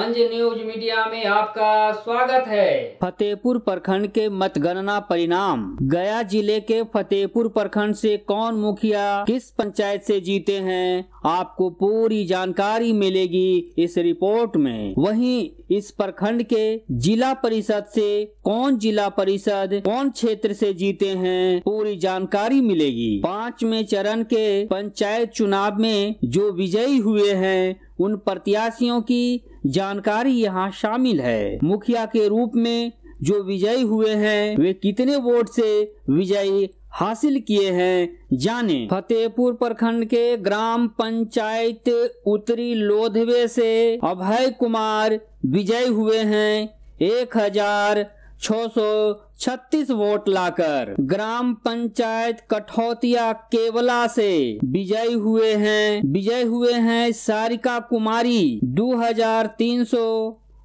अंज news media में आपका स्वागत है फतेहपुर प्रखंड के मतगणना परिणाम गया जिले के फतेहपुर प्रखंड से कौन मुखिया किस पंचायत से जीते हैं आपको पूरी जानकारी मिलेगी इस रिपोर्ट में वहीं इस प्रखंड के जिला परिषद से कौन जिला परिषद कौन क्षेत्र से जीते हैं पूरी जानकारी मिलेगी पांचवे चरण के पंचायत चुनाव में जो विजयी हुए हैं उन प्रत्याशियों की जानकारी यहाँ शामिल है मुखिया के रूप में जो विजयी हुए हैं वे कितने वोट से विजयी हासिल किए हैं जाने फतेहपुर प्रखंड के ग्राम पंचायत उत्तरी लोधवे से अभय कुमार विजयी हुए हैं एक हजार 636 वोट लाकर ग्राम पंचायत कठौतिया केवला से विजयी हुए हैं विजय हुए हैं सारिका कुमारी 2300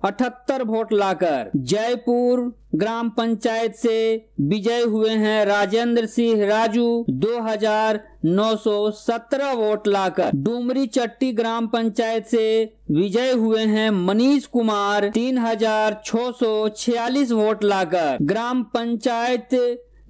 अठहत्तर वोट लाकर जयपुर ग्राम पंचायत से विजय हुए हैं राजेंद्र सिंह राजू 2917 वोट लाकर डुमरी चट्टी ग्राम पंचायत से विजय हुए हैं मनीष कुमार 3646 वोट लाकर ग्राम पंचायत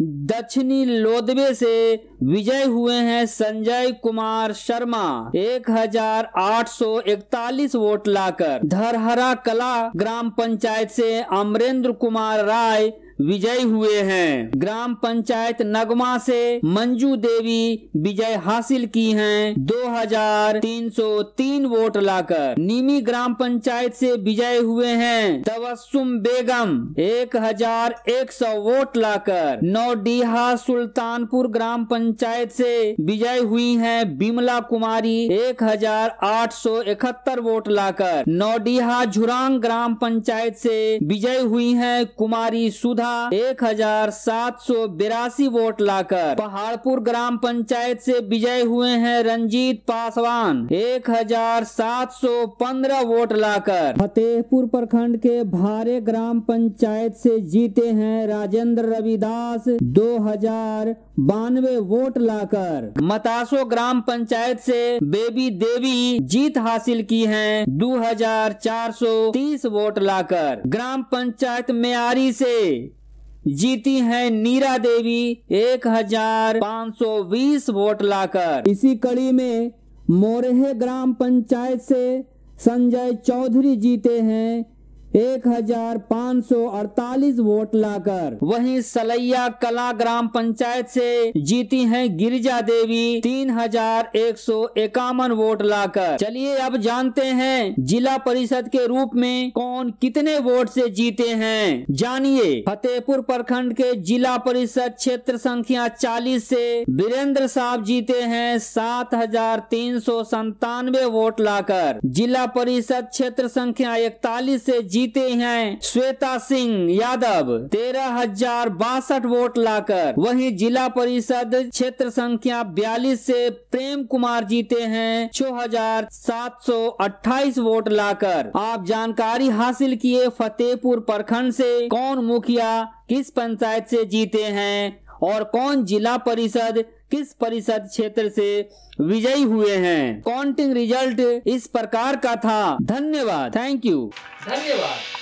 दक्षिणी लोदबे से विजय हुए हैं संजय कुमार शर्मा 1841 वोट लाकर धरहरा कला ग्राम पंचायत से अमरेंद्र कुमार राय विजयी हुए हैं ग्राम पंचायत नगमा से मंजू देवी विजय हासिल की हैं 2303 वोट लाकर नीमी ग्राम पंचायत से विजय हुए हैं तवस्सुम बेगम 1100 वोट लाकर नौडीहा सुल्तानपुर ग्राम पंचायत से विजय हुई हैं बिमला कुमारी 1871 वोट लाकर नौडीहा झुरांग ग्राम पंचायत से विजय हुई हैं कुमारी सुधा यहाँ एक हजार सात सौ बिरासी वोट लाकर पहाड़पुर ग्राम पंचायत से विजय हुए हैं रंजीत पासवान एक हजार सात सौ पंद्रह वोट लाकर फतेहपुर प्रखंड के भारे ग्राम पंचायत से जीते हैं राजेंद्र रविदास दो हजार बानवे वोट लाकर मतासो ग्राम पंचायत से बेबी देवी जीत हासिल की है 2430 वोट लाकर ग्राम पंचायत मेयारी से जीती हैं नीरा देवी एक हजार सौ बीस वोट लाकर इसी कड़ी में मोरहे ग्राम पंचायत से संजय चौधरी जीते हैं एक हजार पाँच सौ अड़तालीस वोट लाकर वहीं सलैया कला ग्राम पंचायत से जीती हैं गिरिजा देवी तीन हजार एक सौ इक्यावन वोट लाकर चलिए अब जानते हैं जिला परिषद के रूप में कौन कितने वोट से जीते हैं जानिए फतेहपुर प्रखंड के जिला परिषद क्षेत्र संख्या चालीस से वीरेंद्र साहब जीते हैं सात हजार तीन सौ संतानवे वोट लाकर जिला परिषद क्षेत्र संख्या इकतालीस ऐसी जीते हैं श्वेता सिंह यादव तेरह हजार बासठ वोट लाकर वहीं जिला परिषद क्षेत्र संख्या बयालीस से प्रेम कुमार जीते हैं छह हजार सात सौ अट्ठाईस वोट लाकर आप जानकारी हासिल किए फतेहपुर प्रखंड से कौन मुखिया किस पंचायत से जीते हैं और कौन जिला परिषद किस परिषद क्षेत्र से विजयी हुए हैं काउंटिंग रिजल्ट इस प्रकार का था धन्यवाद थैंक यू धन्यवाद